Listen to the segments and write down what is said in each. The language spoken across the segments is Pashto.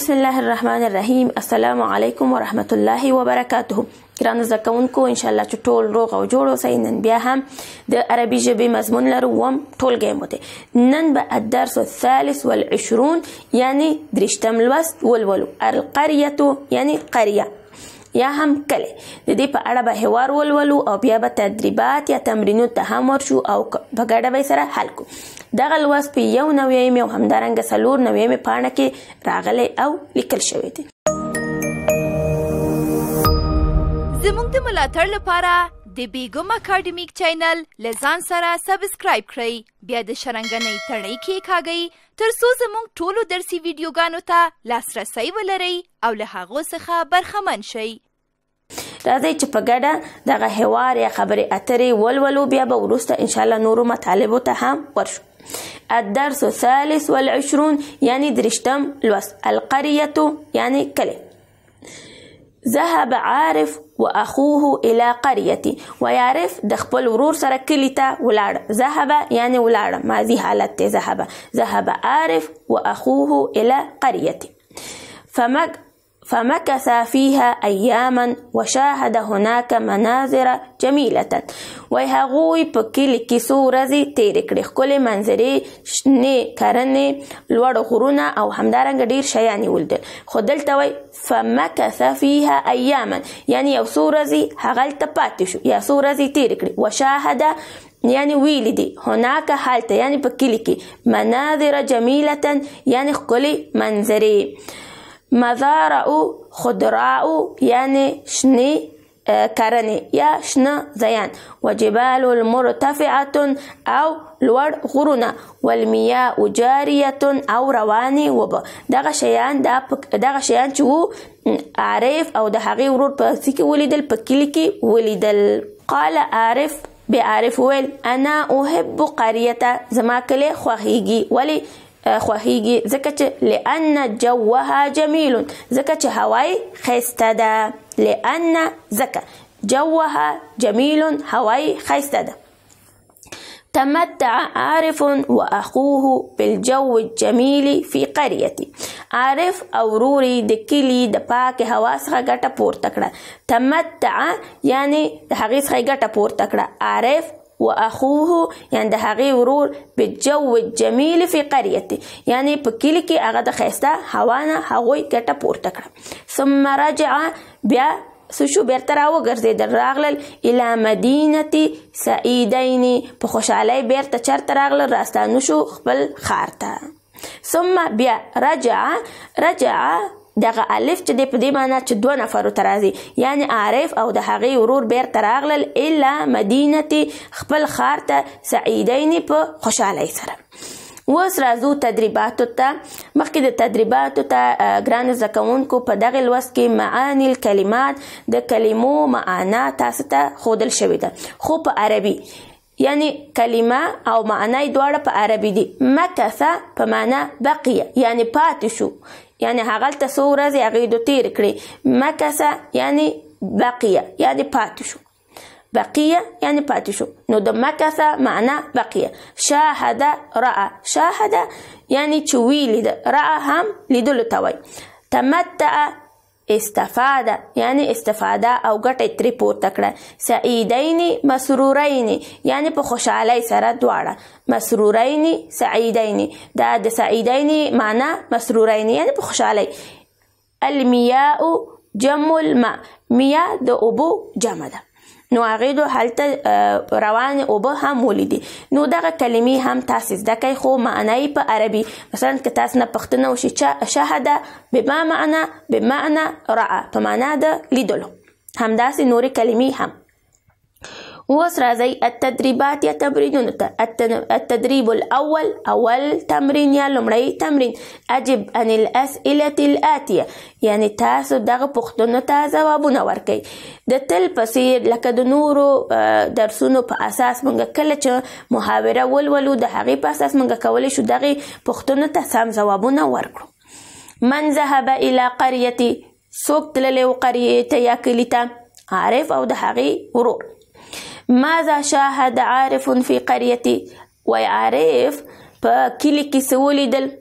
بسم الله الرحمن الرحیم السلام علیکم ورحمت الله وبرکاته ګران زده کوونکو ان شاء الله چې ټول روغ او جوړ اوسئ نن بیا هم د عربي ژبې مضمون لرو وم ټول ګیم دی نن به الدرس الثالث والعشرون یعنی درشتم لوست ولولو القريه یعنی قريه یا هم کله د دې په اړه به هوار ولولو او بیا به تدریبات یا تمرینو ته هم ورشو او په ګډه به سره حل کوو دغه لوست په یو نویمې او همدارنګه څلور نویمې پاڼه کې راغلی او لیکل شوی دی زموږ د ملاتړ لپاره د بیګم اکیډمیک چینل لزان سره سبسکرایب کړئ بیا د شرنګنۍ تړۍ کې کاږئ تر څو زموږ ټولو درسي ویډیوګانو ته لاسرسی ولرئ او له هغو څخه برخمن شئ راځي چې په ګډه دغه هوار یا خبرې اترې ولولو بیا به ورسته ان شاء الله نورو مطالبه ته هم ورشو الدرس الثالث والعشرون يعني درشتم لوس القرية يعني كلي ذهب عارف وأخوه إلى قريتي ويعرف دخبل ورور سركلتا ولار ذهب يعني ولار ما ذي حالت ذهب ذهب عارف وأخوه إلى قريتي فمك فمكث فيها ایاما وشاهد هناك مناظر جميله وای هغوی په کلی کې څو ورځې تیرې کړې ښکلې منظرې شنې کرنې لوړ غرونه او همدارنګه ډیر شیان ولیدل خو دلته وای فمکث فيها ایاما یعنی یو څو ورځې هغلته پاتې شو یا څو ورځې تیرې کړې وشاهده یعنی ویلی دی هناک حالته یعنی په کلی کې مناظر جمیله یعنی ښکلې منظرې مزارع خضراء يعني شني آه، كرني يا شنا زيان وجبال مرتفعة أو لور غرنا والمياه جارية أو رواني وب دغ شيان دغ شيان شو عارف او ده حقي ورور په ولد البكيلكي ولد قال عارف بعرف ويل انا احب قريه زماكلي کلی ولي خوخیږي ځکه چې لئن جوها جمیل ځکه چې هوای خسته ده لئن ځکه جوها جمیل هوای خسته ده تمتع عارف واخوه بالجو الجميل في قريتي عارف او روري د کلی د پاک هوا څخه ګټه پورته کړه تمتع یعنی د هغې څخه ګټه پورته کړه عارف و اخوه یعنی د هغې ورور په جو جمیل فی قریته یعنی په کلی کې هغه د خیسته هوا نه هغوی ګټه پورته کړه ثم رجع بیا سشو بیرته راوګرځېدل راغلل اله مدینه سعیدین په خوشحالۍ بیرته چرته راغلل راستانه شو خپل خار ته ثم بیا رجع رجع دغه الف چې د په دې معنی چې دوه نفرو ته راځي یعنی عارف او د هغې ورور بیرته راغلل الا مدینه خپل خار ته سعیدین په خوشحالۍ سره اوس راځو تدریباتو ته مخکې د تدریباتو ته ګران زکونکو په دغه لوست کې معانی الکلمات د کلمو معنا تاسو ته خودل شوې ده خو په عربي یعنی کلمه او معنی دواړه په عربي دي مکثه په معنا بقیه یعنی پاتې شو يعني هغلت ته زي ورځې تير كري تیر يعني بقية يعني باتشو بقية يعني باتشو نود مكث معنى بقية شاهد رأى شاهد يعني تشوي رأى هم لدل توي تمتع استفاده یعنی استفاده او ګټه ترې پورته کړه سعیدین مسرورین یعنی په خوشحالۍ سره دواړه مسرورین سعیدین دا د سعیدین معنی مسرورین یعنی په خوشحالۍ المیاء جمع الماء میا د اوبو جمع ده نو هغه دو هلته روان او به هم ولیدي نو دغه کلمې هم تاسو زده کوي خو معنی په عربي مثلا که تاسو نه پښتنه وشي چې شهدا بما معنا بمعنى رأى په معنا د لیدلو همداسې نورې کلمې هم وأخرى زي التدريبات يتمرنون التدريب الأول أول تمرين يا لمري تمرين أجب عن الأسئلة الآتية يعني تاسو دغ پختنو تا وابونا واركي د تل بسير لك د نورو درسونو بأساس اساس مونږ کله چې محاوره ولولو د حقي په اساس مونږ کولی شو دغې پختنو ته سم من ذهب الى قريتي سوك تللی و يا كليتا عارف او د حقي ورور ماذا شاهد عارف في قرية وعارف بكلك سولدل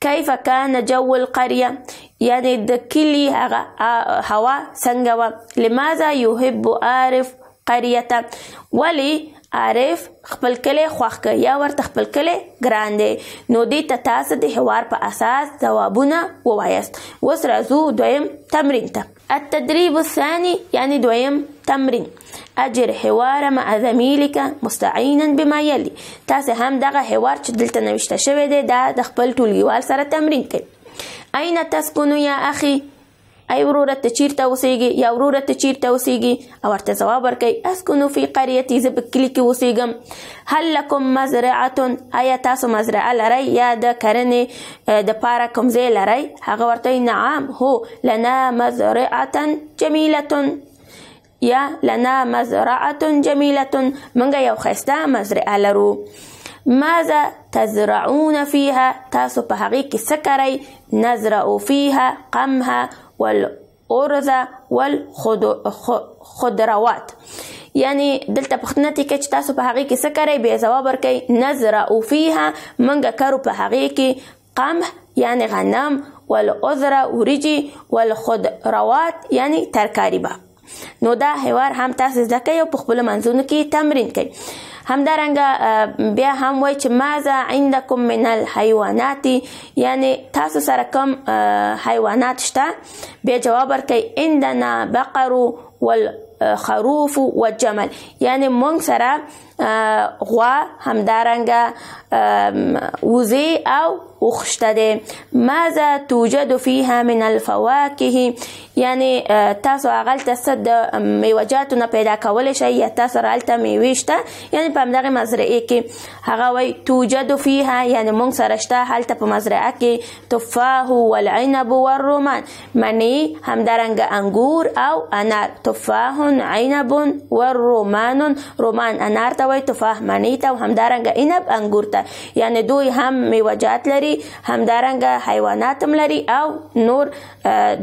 كيف كان جو القرية يعني دكلي هوا سنجوا لماذا يحب عارف قرية ولي عارف خبل كلي خوخك يا یا ورته كلي جراندي نودي دی نو دې ته تاسو د هوار په اساس ځوابونه الثاني يعني دويم تمرين اجر حوار مع زميلك مستعينا بما يلي تاسو هم دغه حوار چې دلته نوشته شوی دی دا د خپل ټولګیوال سره تمرین کړئ اين تسكن يا اخي ای وروره ته چیرته اوسېږي یا وروره ته چیرته اوسېږي او ورته ځواب ورکړئ اسکنو فی قریتي زه په کلي کې اوسېږم هل لکم مزرعتن آیا تاسو مزرعه لرئ یا د کرنې دپاره کوم ځای لرئ هغه ورته نعم هو لنا مزرعة جمیلتن یا لنا مزرعه جمیله منګه یو خسته مزرعه لرو ماذا تزرعون فيها تاسو په هغه کې سکرای نزرع فيها قمها والارز والخضروات یعنی دلته پښتنه تی کې تاسو په هغه کې سکرای به جواب ورکړي نزرع فيها منګه کرو په هغه کې قمح یعنی غنم والعذر ورجی والخضروات یعنی ترکاری به نو دا حوار هم تاسو زده کوي او په خپل منځونو کې تمرین کوي همدارنګه بیا هم وای چې مازه عندکم من الحيوانات یعنی تاسو سره کوم حیوانات شته بیا جواب ورکړئ عندنا بقر والخروف والجمل یعنی مونږ سره غوا همدارنګه وزې او وخشته دي ماذا توجد فيها من الفواكه یعنی تاسو هغلته څه د میوجاتو نه پیدا کولی شئ یا تاسو هلته میوې شته یعنی په همدغې مزرعې کې هغه وایي توجد فيها یعنی موږ سره شته هلته په مزرعه کې تفاح والعنب والرومان منی همدارنګه انګور او انار تفاح عنب و رومان رومان انار ته وای تفاح مڼې ته او همدارنګه عنب انګور ته یعنی دوی هم میوجات لري همدارنګه حیوانات هم لري او نور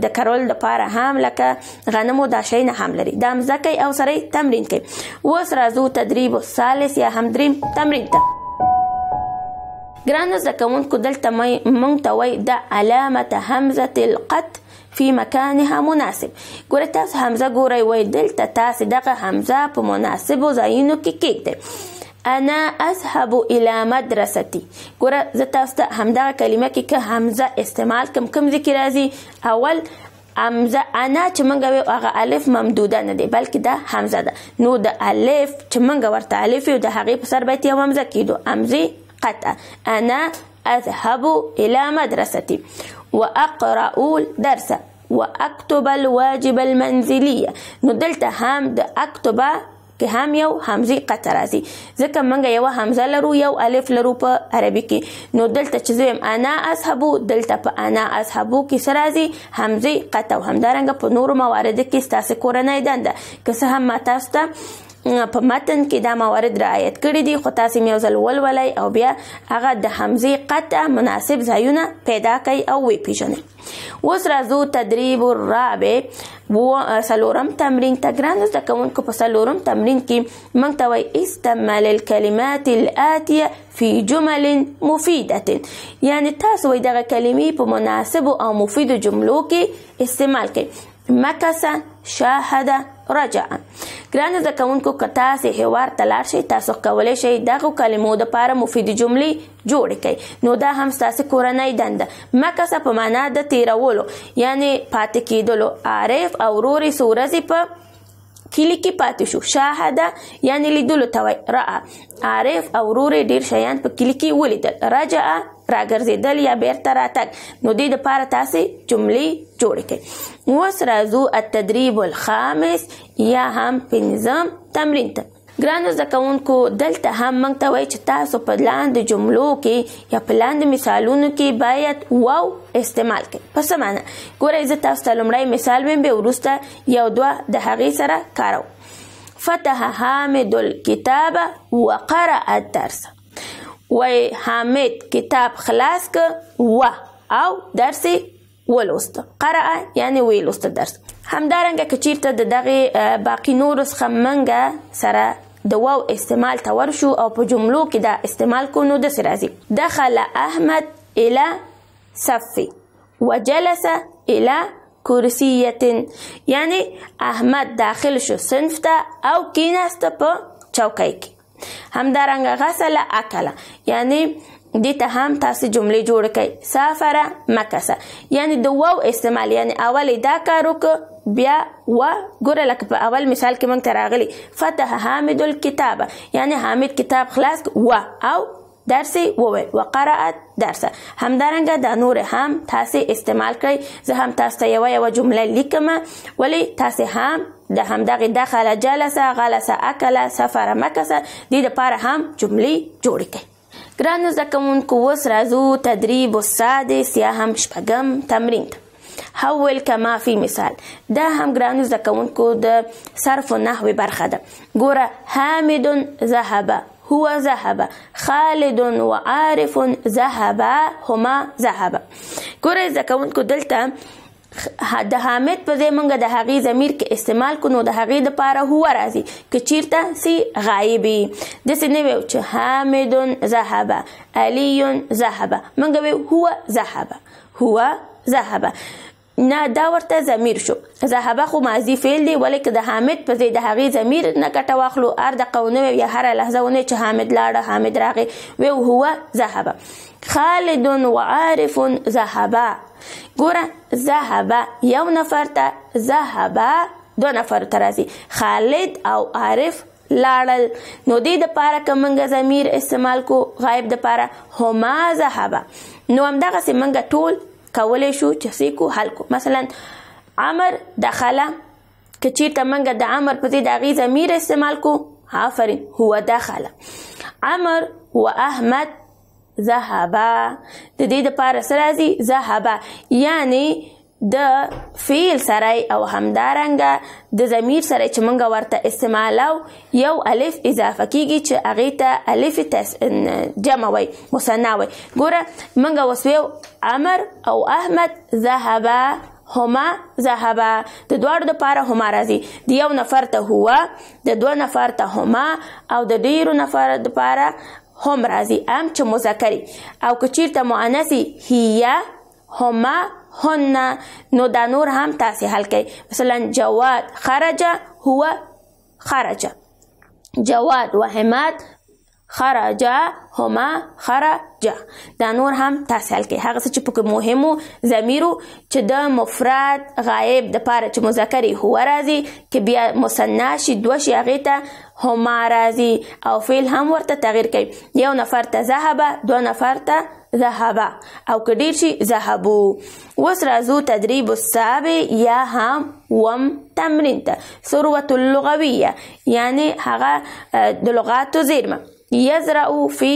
د کرول لپاره هم لکه غنم او دا شین هم لري دا مزکه او سره تمرین کوي وس راځو تدریب الثالث یا هم دریم تمرین ته تا. ګران زده کوونکو دلته مونږ ته وای د علامه همزه القط فی مکانها مناسب ګوره تاسو حمزه ګورئ وای دلته تاسو دغه حمزه په مناسبو ځایونو کې کېږدئ انا اذهب الى مدرستي ګوره زه تاسو ته همدغه کلمه کې که حمزه استعمال کم کم ذکر راځي اول حمزه انا چې مونږ وی هغه الف ممدوده نه دی بلکې دا حمزه ده نو د الف چې مونږ ورته الف یو د هغې په سر باید یو حمزه کیدو حمزې قطع انا اذهب الى مدرستي واقرا درس واكتب الواجب المنزليه نو دلته هم د اكتبه کې هم یو همزه قطر راځي ځکه منګه یو همزه لرو یو الف لرو په عربي کې نو دلته چې زم انا اصحابو دلته په انا اصحابو کې سره راځي همزه قطع همدارنګه په نورو موارد کې ستاسو کورنۍ دنده که څه هم تاسو ته په متن کې دا موارد رعایت کړي دي خو تاسو یو ځل ولولئ او بیا هغه د حمزه قطع مناسب ځایونه پیدا کړئ او وپیژنئ اوس راځو تدریب الرابع و سلورم تمرین تګران زده کوونکو په سلورم تمرین کې موږ ته وایي استعمال الكلمات الاتيه في جمل مفيده یعنی تاسو وایي دغه کلمې په مناسب او مفید جملو کې استعمال کړئ مکسه شاهد رجاء ګرانو زده کوونکو که تاسې هیوار ته لاړ شئ تاسو کولی شئ دغو کلمو دپاره مفیدې جملې جوړې کړئ نو دا هم ستاسې کورنۍ دنده مکسه په معنا د تیرولو یعنې پاتې کیدلو عارف او رورې څو ورځې په کلی کې پاتې شو شاهده یعنی لیدلو ته وای را عارف او رورې ډیر شیان په کلی کې ولیدل رجع راګرځیدل یا بیرته راتګ نو دې لپاره تاسو جملې جوړ کړئ اوس راځو التدریب الخامس یا هم پنځم تمرین ته ګرانو زکونکو دلته هم موږ ته وای چې تاسو په لاندې جملو کې یا په لاندې مثالونو کې باید واو استعمال کړئ په څه معنی ګورئ زه تاسو ته لومړی مثال ویم به وروسته یو دوه د هغې سره کارو فتح حامد الكتاب وقرأ الدرس وای حامد کتاب خلاص که و او درس ولوست قرأ یعنی ویلوست درس همدارنګه که چیرته د دغه باقی نور څخه منګه سره د واو استعمال ته ورشو او په جملو کې دا استعمال کو نو د سرازي دخل احمد الى صفي وجلس الى کرسیه یعنی احمد داخل شو صنف ته او کیناست په چوکۍ کې همدارنګه غسل اکل یعنی دې ته هم تاسو جملې جوړ کړئ سافره مکسه یعنی د واو استعمال یعنی اول دا کار وک بیا و ګوره لکه په اول مثال کې مونږ ته راغلی فتح حامد الكتاب یعنی حامد کتاب خلاص و او درس وویل وقرأت درس همدارنګه د نور هم تاسو استعمال کړئ زه هم تاسو ته یو یو جمله لیکم ولی تاسو هم د همدغه دخل جلسه غلسه اکله سفر مکسه دې لپاره هم جملې جوړې کړئ ګرانو زده کوونکو اوس راځو تدریب السادس یا هم شپږم تمرین ته حول کما فی مثال دا هم ګرانو زده کوونکو د صرف و نحو برخه ده ګوره حامد ذهب هو ذهب خالد و عارف ذهب هما ذهب ګوره زده کوونکو دلته د حامد په ځای مونږ د هغې ضمیر کې استعمال کو نو د هغې د پاره هو راځي ک چیرته سی غایبی د څه نه ویو چې حامد ذهب علی ذهب مونږ ویو هو ذهب هو ذهب نه دا ورته ضمیر شو ذهبه خو ماضی فعل دی ولې که د حامد په ځای د هغې ضمیر نه ګټه واخلو هر دقه ونوې یا هره لحظه ونې چې حامد لاړه حامد راغی و هو ذهبه خالد وعارف ذهبه ګوره ذهبه یو نفر ته ذهبه دو نفر ته راځي خالد او عارف لاړل نو دې د پاره کومنګ ضمیر استعمال کو غائب د پاره هما ذهبه نو همدغه سیمنګ ټول کولای شو چې سیکو حل کو مثلا امر دخله که چیرته منګه د امر په ځای د غي ضمیر استعمال کو عفرین هو دخله امر هو احمد ذهبا د دې د پار سره راځي ذهبا یعنی د فعل سره او همدارنګه د ضمیر سره چې مونږ ورته استعمالو یو الف اضافه کیږي چې هغه ته الف جمع وي مثنا وي ګوره مونږ وسویو عمر او احمد ذهب هما ذهب د دوړو لپاره هما راځي د یو نفر ته هوا د دوه نفر ته هما او د ډیرو نفر لپاره هم راځي ام چې مذکر او کچیر ته مؤنث هي هما هن نو دا نور هم تاسې حل کوي مثلا جواد خرج هو خرج جواد و حماد خرج هما خرج دا نور هم تاسو حل کوي هغه څه چې په مهمو ضمیرو چې د مفرد غایب د پاره چې مذکر هو راځي کې بیا مثنا شي دوه شي هغه ته هما راځي او فعل هم ورته تغیر کوي یو نفر ته ذهب دوه نفر ته ذهب او کډیر شي ذهبو وس راځو تدریب السابع یا هم وم تمرین ته ثروه اللغويه یعنی هغه د لغاتو زیرمه یزرع فی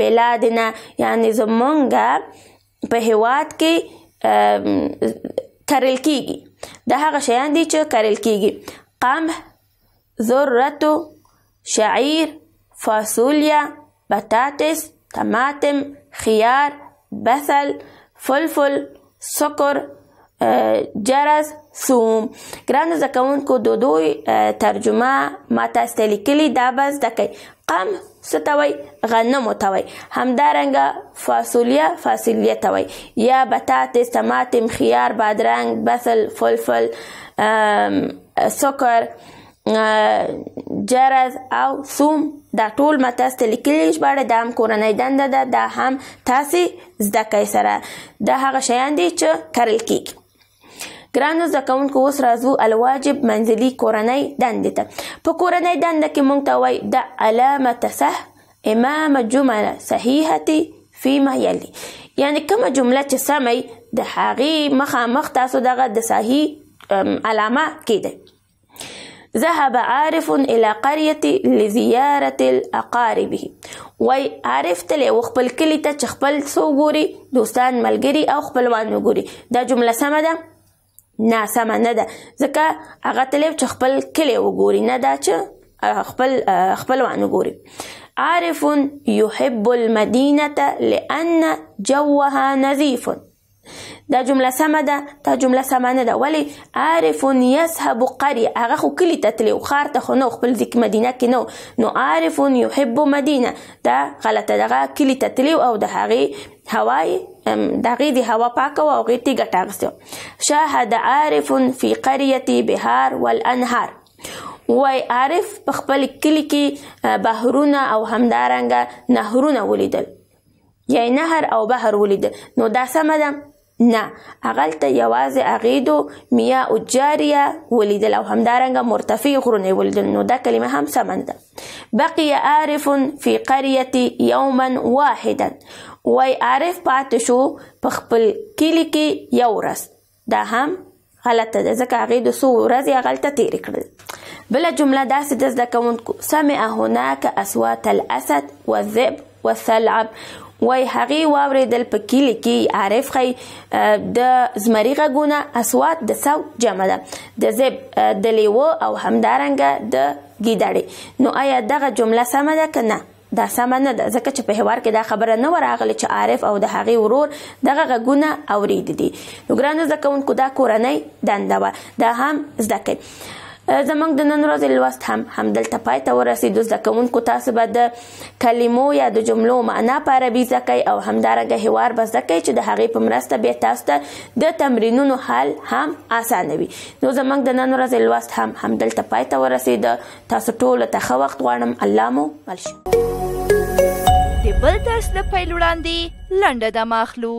بلادنا یعنی زمونږ په هواد کې کرل کیږي د هغه شیان دي چې کرل کیږي قمح ذره شعير فاصوليا بطاطس طماطم خیار بسل فلفل سکر جرس سوم ګران زکونکو د دوی ترجمه ما تاسو ته لیکلي دا بس دکې قم ستوي غنم وتوي همدارنګه فاصولیا فاصلیه توي یا بطاطس طماطم خيار بادرنګ بصل فلفل سکر جرز او سوم دا ټول ما تاسو ته لیکلي ژباړه د هم کورنۍ دنده ده دا هم تاسې زده کوئ سره دا هغه شیان دي چې کرل کیږي ګرانو زده کوونکو اوس راځو الواجب منزلي کورنۍ دندې ته په کورنۍ دنده کې موږ ته وایي د علامه صح امام جمله صحیحه فيما يلي یعنی کومه جمله چې سمې د هغې مخامخ تاسو دغه د صحیح علامه کې ده ذهب عارف إلى قرية لزيارة أقاربه وي عارف تلې وخپل کلی ته چې دوستان ملغري او خبل وانوغوري دا جمله سمه نا سما ندا زكا ده ځکه كلي وغوري چې خپل کلی وګوري عارف يحب المدينة لأن جوها نظيف دا جمله سمه ده تا جمله سمه نه ده ولې عارف یذهب قری هغه خو کلي ته تللی ښار ته خو نه خپل ځکه مدینه کې نه نو عارف یحب مدینه دا غلطه دغه کلي ته تللی او د هغې هوای د هغې د هوا پاکه او هغې تیږه ټاغسته شاهد عارف فی قریه بهار والانهار وای عارف په خپل کلي کې بهرونه او همدارنګه نهرونه ولیدل یعنی نهر او بحر ولیدل نو دا سمه ده نه هغلته یوازې اغیدو میا او جاریه ولیدل او دارنغا مرتفی غرونه ولیدل نو دا کلمه هم سمه بقي عارف في قرية يوما واحدا وي عارف پاتې شو په خپل کلی کې یو ورځ دا هم غلطه ده ځکه هغې سو څو ورځې هغلته تېرې کړل جمله داسې ده زده کوونکو سمع هناك اصوات الاسد والذئب والثلعب وای هغه واوریدل په کلی کې عارف خی د زمری غونه اسوات د سو جمع ده د زب د لیوه او همدارنګه د ګیدړې نو آیا دغه جمله سمه ده کنه دا سمه نه ده ځکه چې په هوار کې دا خبره نه وراغله چې عارف او د هغې ورور دغه غږونه اورېدي دي نو ګرانو زده کوونکو دا کورنۍ دنده وه دا هم زده کوي زمونږ د نن ورځې لوست هم همدلته پای ته ورسېدو زده کوونکو تاسو به د کلمو یا د جملو معنا په عربي زده کوئ او همدارنګه هوار به زده کوئ چې د هغې په مرسته بیا تاسو ته د تمرینونو حل هم اسانه وي نو زمونږ د نن ورځې لوست هم همدلته پای ته ورسېده تاسو ټولو ته ښه وخت غواړم الله مو مل شي د بل درس د پیل وړاندې لنډه د ماخلو